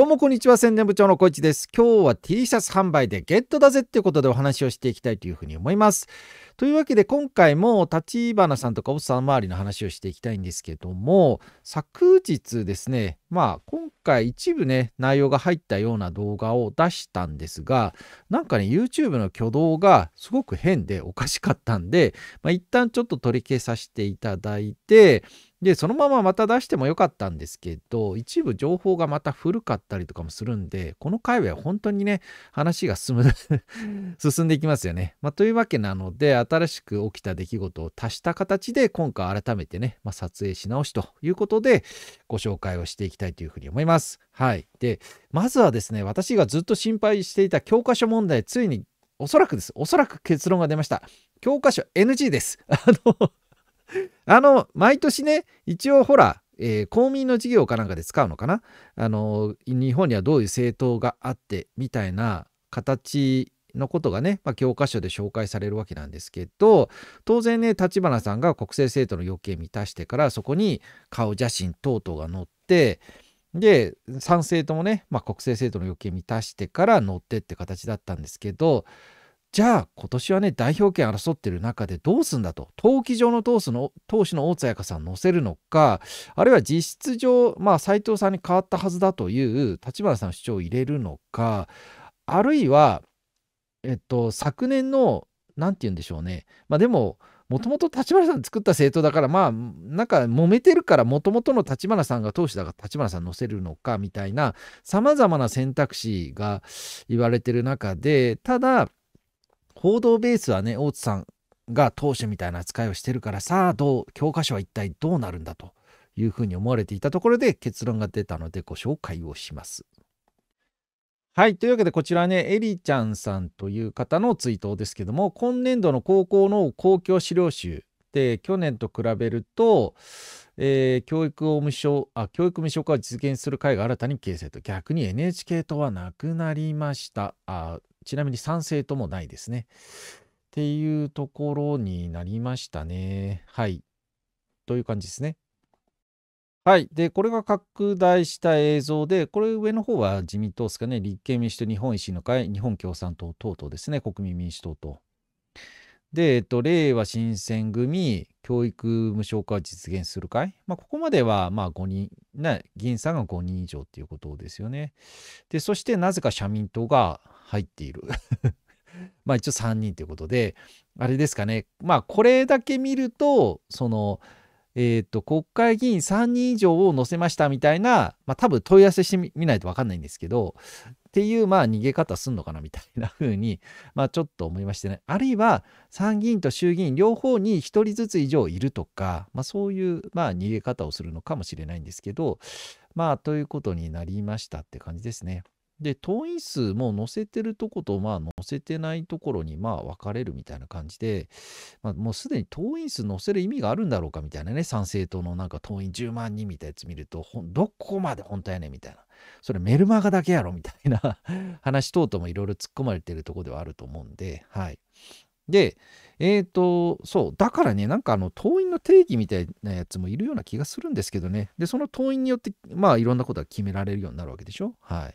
どうもこんにちは宣伝部長の小市です今日は T シャツ販売でゲットだぜっていうことでお話をしていきたいというふうに思いますというわけで今回も立花さんとかおっさん周りの話をしていきたいんですけども昨日ですねまあ今回一部ね内容が入ったような動画を出したんですがなんかね YouTube の挙動がすごく変でおかしかったんで、まあ、一旦ちょっと取り消させていただいてで、そのまままた出してもよかったんですけど、一部情報がまた古かったりとかもするんで、この回は本当にね、話が進む進んでいきますよね。まあ、というわけなので、新しく起きた出来事を足した形で、今回改めてね、まあ、撮影し直しということで、ご紹介をしていきたいというふうに思います。はい。で、まずはですね、私がずっと心配していた教科書問題、ついにおそらくです。おそらく結論が出ました。教科書 NG です。あの あの、毎年ね、一応ほら、えー、公民の授業かなんかで使うのかなあの、日本にはどういう政党があって、みたいな形のことがね、まあ、教科書で紹介されるわけなんですけど当然ね立花さんが国政政党の要件満たしてからそこに顔写真等々が載ってで賛成ともね、まあ、国政政党の要件満たしてから載ってって形だったんですけどじゃあ今年はね代表権争ってる中でどうすんだと登記上の投手の投手の大津彩香さん乗せるのかあるいは実質上まあ斎藤さんに変わったはずだという立花さんの主張を入れるのかあるいはえっと昨年の何て言うんでしょうねまあでももともと立花さん作った政党だからまあなんか揉めてるからもともとの立花さんが投手だから立花さん乗せるのかみたいなさまざまな選択肢が言われてる中でただ報道ベースはね大津さんが当主みたいな扱いをしてるからさあどう教科書は一体どうなるんだというふうに思われていたところで結論が出たのでご紹介をします。はい。というわけで、こちらね、エリちゃんさんという方の追悼ですけども、今年度の高校の公共資料集で、去年と比べると、えー、教育を無償、あ、教育無償化を実現する会が新たに形成と、逆に NHK 党はなくなりました。あ、ちなみに賛成ともないですね。っていうところになりましたね。はい。という感じですね。はい。で、これが拡大した映像で、これ上の方は自民党ですかね、立憲民主党、日本維新の会、日本共産党等々ですね、国民民主党と。で、えっと、令和新選組、教育無償化実現する会。まあ、ここまでは、まあ、5人、ね、議員さんが5人以上っていうことですよね。で、そしてなぜか社民党が入っている。まあ一応3人ということで、あれですかね、まあこれだけ見ると、その、えっ、ー、と、国会議員3人以上を乗せましたみたいな、まあ多分問い合わせしてみないと分かんないんですけど、っていう、まあ、逃げ方すんのかなみたいな風に、まあ、ちょっと思いましてね。あるいは、参議院と衆議院両方に1人ずつ以上いるとか、まあ、そういう、まあ、逃げ方をするのかもしれないんですけど、まあ、ということになりましたって感じですね。で、党員数も載せてるとこと、まあ、載せてないところに、まあ、分かれるみたいな感じで、まあ、もうすでに党員数載せる意味があるんだろうかみたいなね、参政党のなんか党員10万人みたいなやつ見ると、どこまで本当やねんみたいな。それメルマガだけやろみたいな 話等々もいろいろ突っ込まれてるところではあると思うんで、はい。で、えっ、ー、と、そう、だからね、なんかあの、党員の定義みたいなやつもいるような気がするんですけどね。で、その党員によって、まあ、いろんなことが決められるようになるわけでしょはい。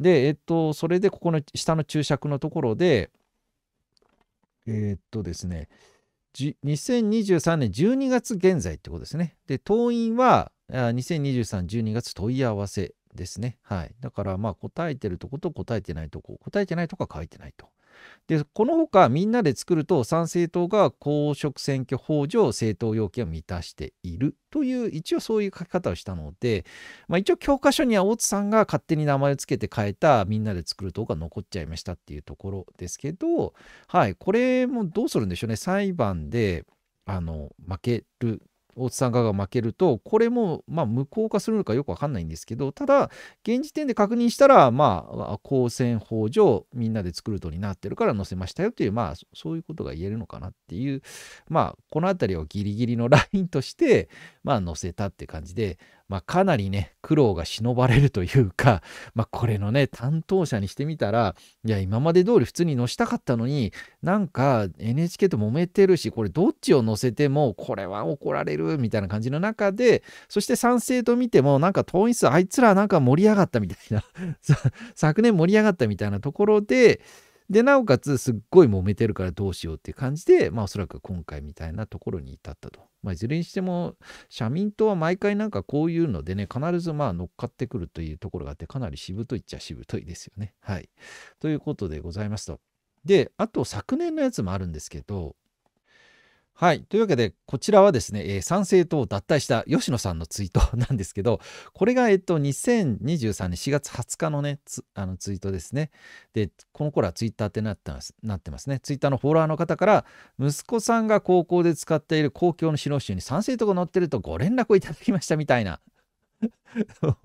で、えっと、それでここの下の注釈のところで、えー、っとですね、2023年12月現在ってことですね。で、党員は2023、12月問い合わせですね。はい。だから、まあ、答えてるとこと答えてないとこ、答えてないとこは書いてないと。でこのほかみんなで作ると参政党が公職選挙法上政党要件を満たしているという一応そういう書き方をしたので、まあ、一応教科書には大津さんが勝手に名前を付けて変えたみんなで作る党が残っちゃいましたっていうところですけど、はい、これもどうするんでしょうね裁判であの負ける大津さん側が負けると、これもまあ無効化するのかよくわかんないんですけど、ただ、現時点で確認したら、まあ、公選法上、みんなで作るとになってるから載せましたよという、まあ、そういうことが言えるのかなっていう、まあ、このあたりをギリギリのラインとして、まあ、載せたって感じで、まあ、かなりね、苦労が忍ばれるというか、まあ、これのね、担当者にしてみたら、いや、今まで通り普通に載したかったのに、なんか NHK と揉めてるし、これどっちを載せても、これは怒られるみたいな感じの中で、そして賛成と見ても、なんか党員数、あいつらなんか盛り上がったみたいな 昨年盛り上がったみたいなところで、で、なおかつすっごい揉めてるからどうしようっていう感じで、まあおそらく今回みたいなところに至ったと。まあ、いずれにしても社民党は毎回なんかこういうのでね必ずまあ乗っかってくるというところがあってかなりしぶといっちゃしぶといですよね。はい、ということでございますと。であと昨年のやつもあるんですけどはい。というわけで、こちらはですね、えー、党を脱退した吉野さんのツイート なんですけど、これが、えっと、2023年4月20日のね、あのツイートですね。で、この頃はツイッターってなってます、なってますね。ツイッターのフォロワーの方から、息子さんが高校で使っている公共の資料集に参政党が載ってるとご連絡をいただきましたみたいな。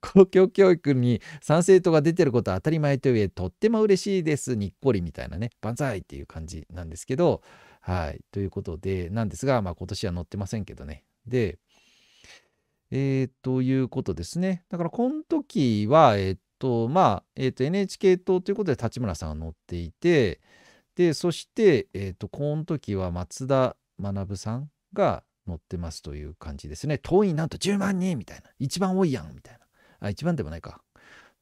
公共教育に賛成党が出てることは当たり前といえとっても嬉しいですにっこりみたいなね万歳っていう感じなんですけどはい。ということで、なんですが、まあ、今年は載ってませんけどね。で、えー、ということですね。だから、この時は、えっ、と、まあ、えっ、と、NHK 党ということで、立村さんが乗っていて、で、そして、えっ、と、この時は松田学さんが載ってますという感じですね。党員なんと10万人みたいな。一番多いやんみたいな。あ、一番でもないか。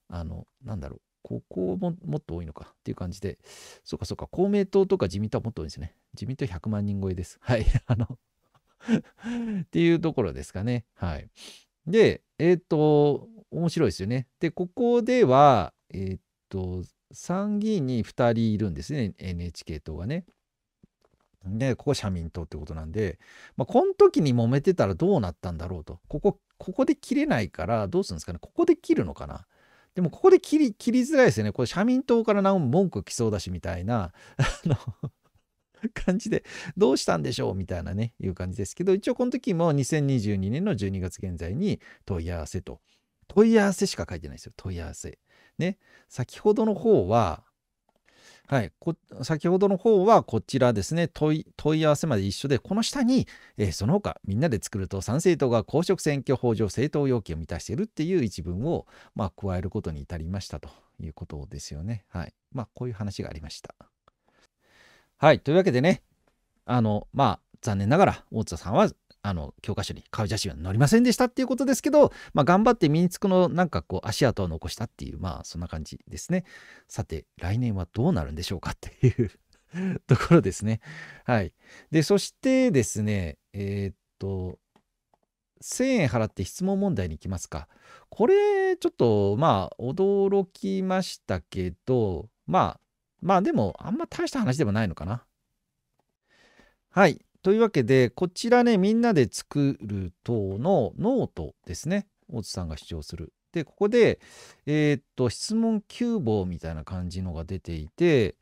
あの、なんだろう。ここももっと多いのかっていう感じで、そうかそうか、公明党とか自民党はもっと多いんですね。自民党100万人超えです。はい。あのっていうところですかね。はい。で、えっ、ー、と、面白いですよね。で、ここでは、えっ、ー、と、参議院に2人いるんですね、NHK 党がね。で、ここ社民党ってことなんで、まあ、この時に揉めてたらどうなったんだろうと。ここ、ここで切れないから、どうするんですかね。ここで切るのかな。でもここで切り、切りづらいですよね。これ社民党から何文句来そうだしみたいな、あの感じで、どうしたんでしょうみたいなね、いう感じですけど、一応この時も2022年の12月現在に問い合わせと。問い合わせしか書いてないですよ。問い合わせ。ね。先ほどの方は、はい、こ先ほどの方はこちらですね問い問い合わせまで一緒でこの下に、えー、その他みんなで作ると参政党が公職選挙法上政党要求を満たしているっていう一文を、まあ、加えることに至りましたということですよね。はいまあ、こういう話がありました。はいというわけでねあのまあ残念ながら大津さんはあの教科書に顔写真は載りませんでしたっていうことですけど、まあ、頑張って身につくのなんかこう足跡を残したっていうまあそんな感じですねさて来年はどうなるんでしょうかっていうところですねはいでそしてですねえー、っと1000円払って質問問題に行きますかこれちょっとまあ驚きましたけどまあまあでもあんま大した話でもないのかなはい。というわけで、こちらね、みんなで作る等のノートですね。大津さんが主張する。で、ここで、えー、っと、質問9棒みたいな感じのが出ていて、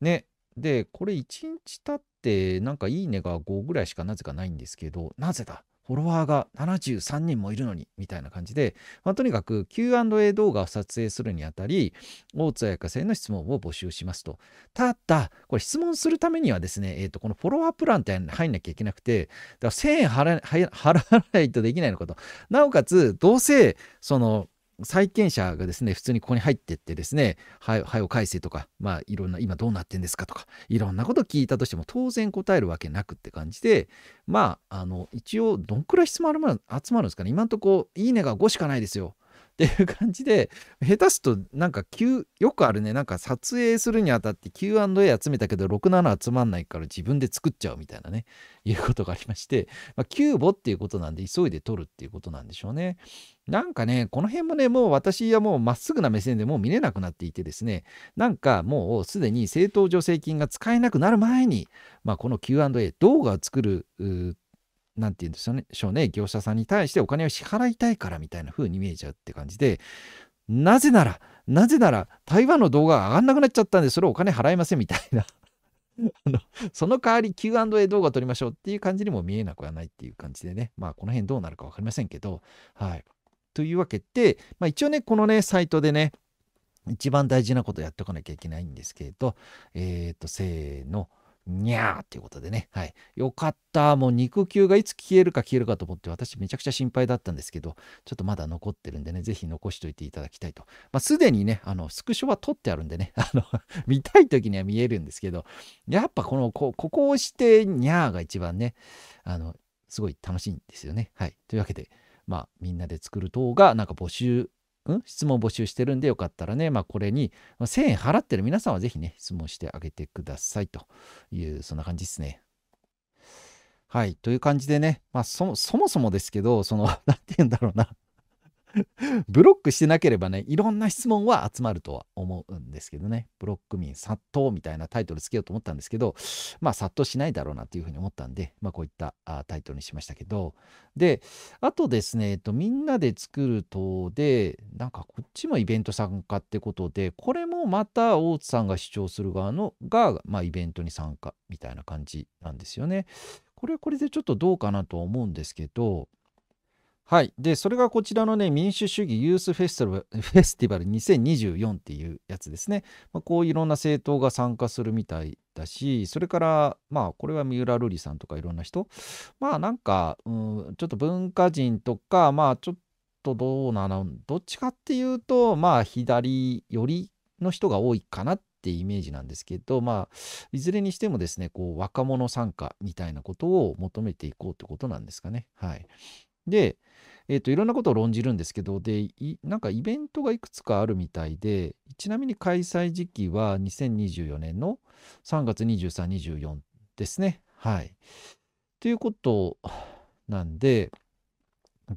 ね。で、これ1日経って、なんかいいねが5ぐらいしかなぜかないんですけど、なぜだフォロワーが73人もいるのに、みたいな感じで、まあ、とにかく Q&A 動画を撮影するにあたり、大津彩香さんの質問を募集しますと。ただ、これ質問するためにはですね、えー、と、このフォロワープランって入んなきゃいけなくて、だから1000円払わないとできないのかと。なおかつ、どうせ、その、債権者がですね、普通にここに入ってってですね、はを返せとか、まあいろんな、今どうなってんですかとか、いろんなこと聞いたとしても当然答えるわけなくって感じで、まあ、あの、一応どんくらい質問集まるんですかね、今んとこいいねが5しかないですよ。っていう感じで、下手すとなんか Q、よくあるね、なんか撮影するにあたって Q&A 集めたけど67集まんないから自分で作っちゃうみたいなね、いうことがありまして、まあ、キューボっていうことなんで急いで撮るっていうことなんでしょうね。なんかね、この辺もね、もう私はもうまっすぐな目線でもう見れなくなっていてですね、なんかもうすでに政党助成金が使えなくなる前に、まあ、この Q&A 動画を作る何て言うんでしょうね、しょうね、業者さんに対してお金を支払いたいからみたいな風に見えちゃうって感じで、なぜなら、なぜなら、台湾の動画が上がんなくなっちゃったんで、それをお金払いませんみたいな あのその代わり Q&A 動画撮りましょうっていう感じにも見えなくはないっていう感じでね、まあこの辺どうなるか分かりませんけど、はい。というわけで、まあ一応ね、このね、サイトでね、一番大事なことやっておかなきゃいけないんですけど、えっ、ー、と、せーの。にゃーっていうことでね。はい。よかった。もう肉球がいつ消えるか消えるかと思って、私めちゃくちゃ心配だったんですけど、ちょっとまだ残ってるんでね、ぜひ残しといていただきたいと。まあ、すでにね、あの、スクショは撮ってあるんでね、あの見たい時には見えるんですけど、やっぱこの、こここを押して、にゃーが一番ね、あの、すごい楽しいんですよね。はい。というわけで、まあ、みんなで作る塔が、なんか募集うん、質問募集してるんでよかったらね、まあ、これに1000円払ってる皆さんはぜひね、質問してあげてくださいという、そんな感じですね。はい。という感じでね、まあそ、そもそもですけど、その、何 て言うんだろうな。ブロックしてなければね、いろんな質問は集まるとは思うんですけどね、ブロック民殺到みたいなタイトルつけようと思ったんですけど、まあ殺到しないだろうなというふうに思ったんで、まあこういったタイトルにしましたけど、で、あとですね、えっと、みんなで作るとで、なんかこっちもイベント参加ってことで、これもまた大津さんが主張する側のが、まあイベントに参加みたいな感じなんですよね。これはこれでちょっとどうかなと思うんですけど、はい。で、それがこちらのね、民主主義ユースフェスティバルフェスティバル2024っていうやつですね。まあ、こういろんな政党が参加するみたいだし、それから、まあ、これは三浦瑠麗さんとかいろんな人。まあ、なんか、うん、ちょっと文化人とか、まあ、ちょっとどうなの、どっちかっていうと、まあ、左寄りの人が多いかなってイメージなんですけど、まあ、いずれにしてもですね、こう、若者参加みたいなことを求めていこうってことなんですかね。はい。で、えー、と、いろんなことを論じるんですけど、で、なんかイベントがいくつかあるみたいで、ちなみに開催時期は2024年の3月23、24ですね。はい。ということなんで、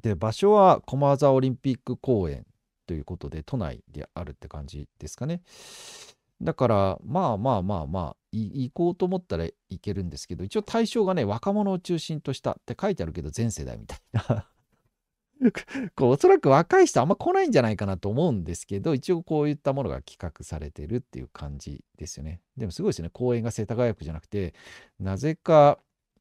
で、場所は駒沢オリンピック公園ということで、都内であるって感じですかね。だから、まあまあまあまあ、行こうと思ったらいけるんですけど、一応対象がね、若者を中心としたって書いてあるけど、全世代みたいな こうおそらく若い人あんま来ないんじゃないかなと思うんですけど一応こういったものが企画されてるっていう感じですよねでもすごいですね公園が世田谷区じゃなくてなぜか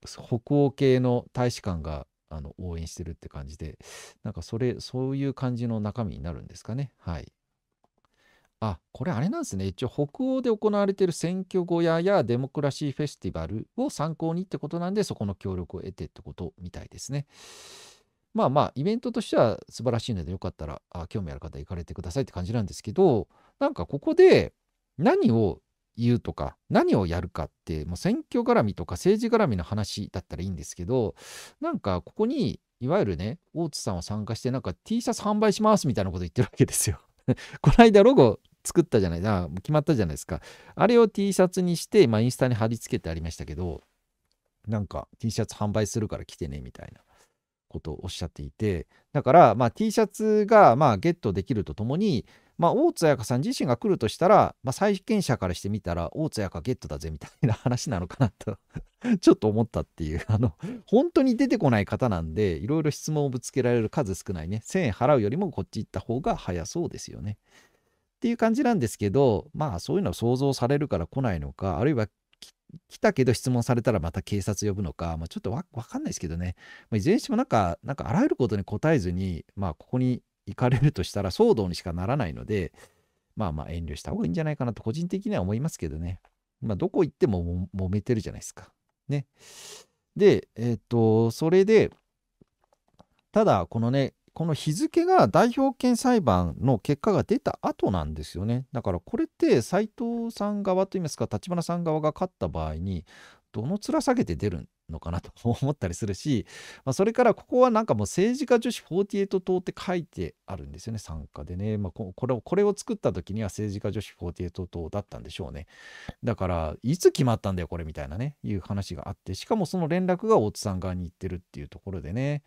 北欧系の大使館があの応援してるって感じでなんかそれそういう感じの中身になるんですかねはいあこれあれなんですね一応北欧で行われている選挙小屋やデモクラシーフェスティバルを参考にってことなんでそこの協力を得てってことみたいですねまあまあイベントとしては素晴らしいのでよかったらあ興味ある方行かれてくださいって感じなんですけどなんかここで何を言うとか何をやるかってもう選挙絡みとか政治絡みの話だったらいいんですけどなんかここにいわゆるね大津さんを参加してなんか T シャツ販売しますみたいなこと言ってるわけですよ この間ロゴ作ったじゃないあ決まったじゃないですかあれを T シャツにして、まあ、インスタに貼り付けてありましたけどなんか T シャツ販売するから来てねみたいなことをおっしゃっていて、だから、まあ、T シャツが、まあ、ゲットできるとともに、まあ、大津彩香さん自身が来るとしたら、まあ、債権者からしてみたら、大津彩香ゲットだぜみたいな話なのかなと ちょっと思ったっていう、あの、本当に出てこない方なんで、いろいろ質問をぶつけられる数少ないね、1000円払うよりもこっち行った方が早そうですよね。っていう感じなんですけど、まあそういうのは想像されるから来ないのか、あるいは来たけど質問されたらまた警察呼ぶのか、まあ、ちょっとわかんないですけどね、まあ、いずれにしてもなんか、なんかあらゆることに答えずに、まあ、ここに行かれるとしたら騒動にしかならないので、まあまあ遠慮した方がいいんじゃないかなと個人的には思いますけどね。まあ、どこ行っても揉めてるじゃないですか。ね。で、えっ、と、それで、ただ、このね、この日付が代表権裁判の結果が出た後なんですよね。だからこれって斎藤さん側といいますか立花さん側が勝った場合にどの面下げて出るんのかなと 思ったりするし、まあ、それからここはなんかもう政治家女子48党って書いてあるんですよね参加でね、まあ、これをこれを作った時には政治家女子48党だったんでしょうねだからいつ決まったんだよこれみたいなねいう話があってしかもその連絡が大津さん側に行ってるっていうところでね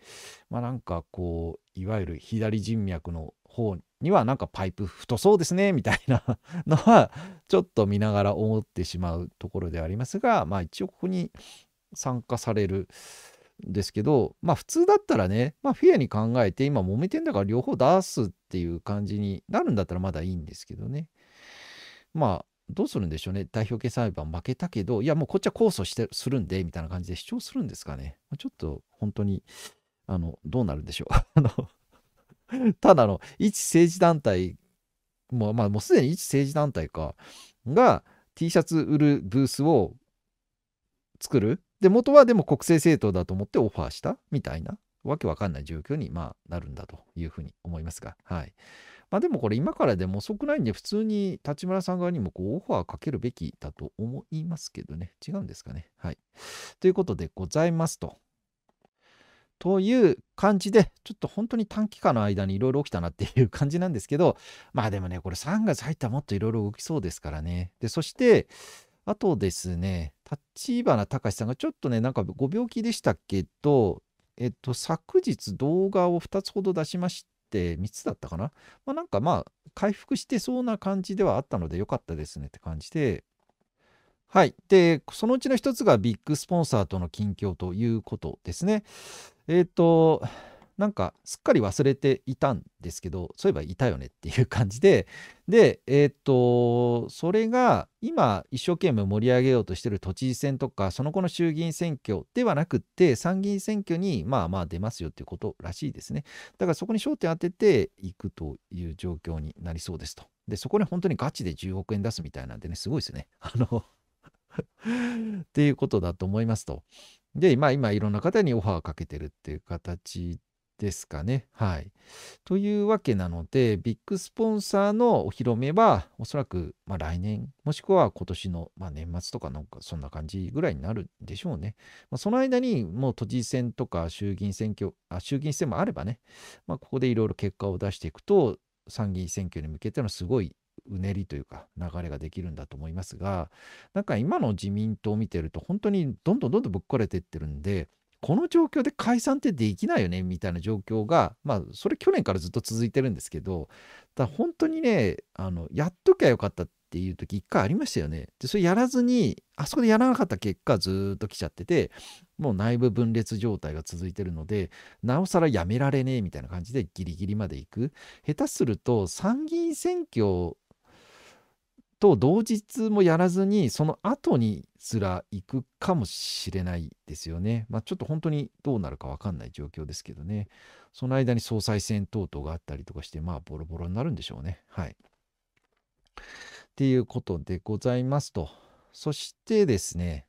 まあなんかこういわゆる左人脈の方にはなんかパイプ太そうですねみたいな のはちょっと見ながら思ってしまうところでありますがまあ一応ここに参加されるんですけど、まあ普通だったらね、まあフェアに考えて今揉めてんだから両方出すっていう感じになるんだったらまだいいんですけどね。まあどうするんでしょうね。代表権裁判負けたけど、いやもうこっちは控訴してするんで、みたいな感じで主張するんですかね。ちょっと本当に、あの、どうなるんでしょう。あの、ただの、一政治団体、もう、まあ、もうすでに一政治団体か、が T シャツ売るブースを作る。で、元はでも国政政党だと思ってオファーしたみたいな、わけわかんない状況に、まあ、なるんだというふうに思いますが、はい。まあでもこれ今からでも遅くないんで、普通に立村さん側にもこうオファーかけるべきだと思いますけどね。違うんですかね。はい。ということでございますと。という感じで、ちょっと本当に短期間の間にいろいろ起きたなっていう感じなんですけど、まあでもね、これ3月入ったらもっといろいろ動きそうですからね。で、そして、あとですね、立花隆さんがちょっとね、なんかご病気でしたけど、えっと、昨日動画を2つほど出しまして、3つだったかな。まあ、なんかまあ、回復してそうな感じではあったので、よかったですねって感じで、はい。で、そのうちの1つがビッグスポンサーとの近況ということですね。えっ、と、なんかすっかり忘れていたんですけどそういえばいたよねっていう感じででえっ、とそれが今一生懸命盛り上げようとしてる都知事選とかその後の衆議院選挙ではなくって参議院選挙にまあまあ出ますよっていうことらしいですねだからそこに焦点当てていくという状況になりそうですとでそこに本当にガチで10億円出すみたいなんでねすごいですね あのっていうことだと思いますと。で、まあ、今いろんな方にオファーかけてるっていう形ですかね。はい。というわけなので、ビッグスポンサーのお披露目は、おそらく、まあ、来年、もしくは今年の、まあ、年末とかなんか、そんな感じぐらいになるでしょうね。まあ、その間に、もう都知事選とか衆議院選挙、あ衆議院選もあればね、まあ、ここでいろいろ結果を出していくと、参議院選挙に向けてのすごいうねりというか流れができるんだと思いますがなんか今の自民党を見てると本当にどんどんどんどんぶっ壊れていってるんでこの状況で解散ってできないよねみたいな状況がまあそれ去年からずっと続いてるんですけどだ本当にねあのやっときゃよかったっていう時一回ありましたよね。でそれやらずにあそこでやらなかった結果ずっと来ちゃっててもう内部分裂状態が続いてるのでなおさらやめられねえみたいな感じでギリギリまで行く。下手すると参議院選挙と同日もやらずにその後にら行くかもしれないですよね。まあ、ちょっと本当にどうなるか分かんない状況ですけどね。その間に総裁選等々があったりとかして、まあ、ボロボロになるんでしょうね。はい。っていうことでございますと。そしてですね、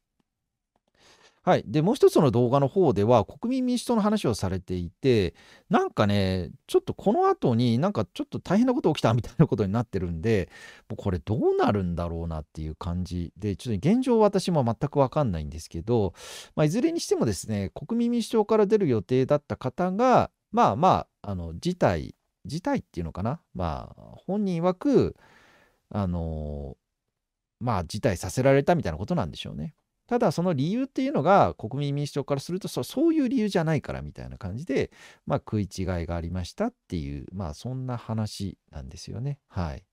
はい、でもう一つの動画の方では国民民主党の話をされていてなんかねちょっとこの後になんかちょっと大変なこと起きたみたいなことになってるんでもうこれどうなるんだろうなっていう感じでちょっと現状私も全く分かんないんですけど、まあ、いずれにしてもですね国民民主党から出る予定だった方がまあまああの辞退辞退っていうのかなまあ本人曰くあのまあ辞退させられたみたいなことなんでしょうね。ただその理由っていうのが国民民主党からするとそういう理由じゃないからみたいな感じで、まあ、食い違いがありましたっていう、まあ、そんな話なんですよね。はい、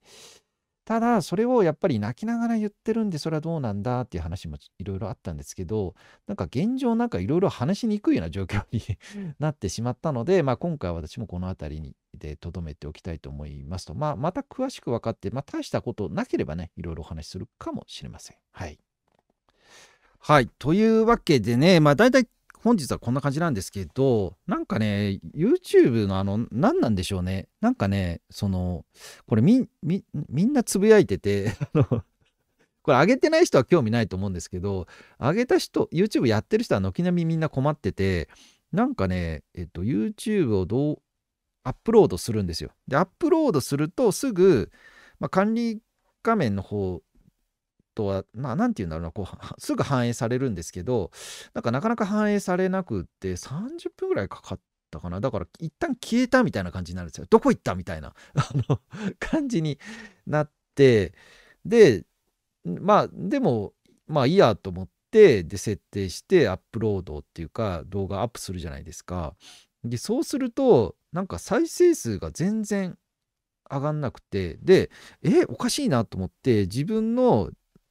ただそれをやっぱり泣きながら言ってるんでそれはどうなんだっていう話もいろいろあったんですけどなんか現状なんかいろいろ話しにくいような状況に なってしまったので、まあ、今回私もこの辺りにでとどめておきたいと思いますと、まあ、また詳しく分かって、まあ、大したことなければねいろいろお話しするかもしれません。はいはい。というわけでね、まあ大体本日はこんな感じなんですけど、なんかね、YouTube のあの、何なんでしょうね。なんかね、その、これみ、み、みんなつぶやいてて、あの、これ上げてない人は興味ないと思うんですけど、上げた人、YouTube やってる人は軒並みみんな困ってて、なんかね、えっと、YouTube をどう、アップロードするんですよ。で、アップロードするとすぐ、まあ、管理画面の方とは、まあ、て言うんだろうな、こう、すぐ反映されるんですけど、なんかなかなか反映されなくって、30分ぐらいかかったかな。だから、一旦消えたみたいな感じになるんですよ。どこ行ったみたいな、あの、感じになって、で、まあ、でも、まあいいやと思って、で、設定してアップロードっていうか、動画アップするじゃないですか。で、そうすると、なんか再生数が全然上がんなくてでえおかしいなと思って自分の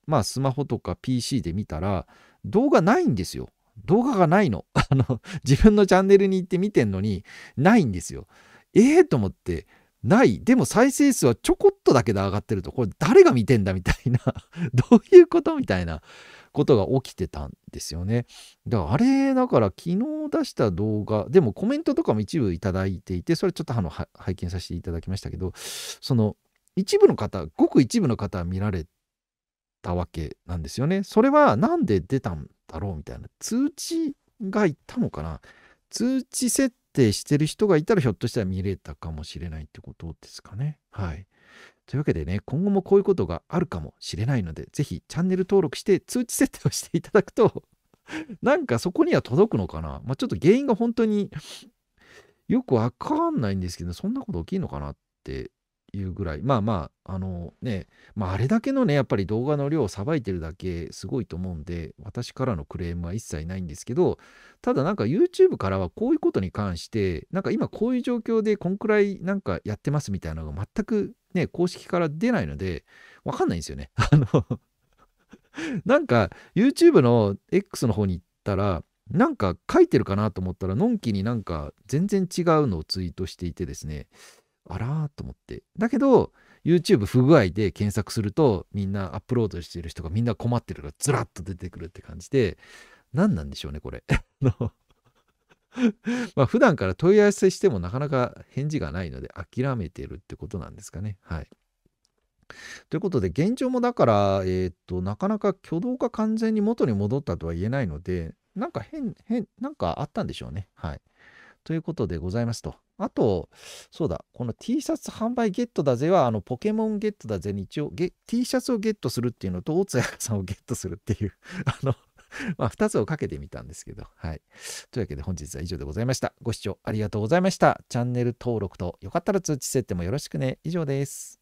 まあ、スマホとか PC で見たら、動画ないんですよ。動画がないの。あの、自分のチャンネルに行って見てんのに、ないんですよ。ええー、と思って、ない。でも再生数はちょこっとだけで上がってると、これ誰が見てんだみたいな どういうことみたいなことが起きてたんですよね。だからあれ、だから昨日出した動画、でもコメントとかも一部いただいていて、それちょっとあの拝見させていただきましたけど、その一部の方、ごく一部の方は見られたわけなんですよね。それは何で出たんだろうみたいな。通知がいたのかな通知設定してる人がいたらひょっとしたら見れたかもしれないってことですかね。はい。というわけでね、今後もこういうことがあるかもしれないので、ぜひチャンネル登録して通知設定をしていただくと、なんかそこには届くのかなまあ、ちょっと原因が本当によくわかんないんですけど、そんなこと起きるのかなっていうぐらいまあまああのね、まあ、あれだけのねやっぱり動画の量をさばいてるだけすごいと思うんで私からのクレームは一切ないんですけどただなんか YouTube からはこういうことに関してなんか今こういう状況でこんくらいなんかやってますみたいなのが全くね公式から出ないのでわかんないんですよね。あのなんか YouTube の X の方に行ったらなんか書いてるかなと思ったらのんきになんか全然違うのをツイートしていてですねあらーと思って。だけど、YouTube 不具合で検索すると、みんなアップロードしてる人がみんな困ってるから、ずらっと出てくるって感じで、何なんでしょうね、これ。まあ普段から問い合わせしてもなかなか返事がないので諦めてるってことなんですかね。はい。ということで現状もだから、えっ、ー、となかなか挙動が完全に元に戻ったとは言えないのでなんか変変なんかあったんでしょうね。はい。ということでございますと。あと、そうだ、この T シャツ販売ゲットだぜは、あの、ポケモンゲットだぜに一応、T シャツをゲットするっていうのと、大津屋さんをゲットするっていう、あの、まあ、2つをかけてみたんですけど。はい。というわけで本日は以上でございました。ご視聴ありがとうございました。チャンネル登録と、よかったら通知設定もよろしくね。以上です。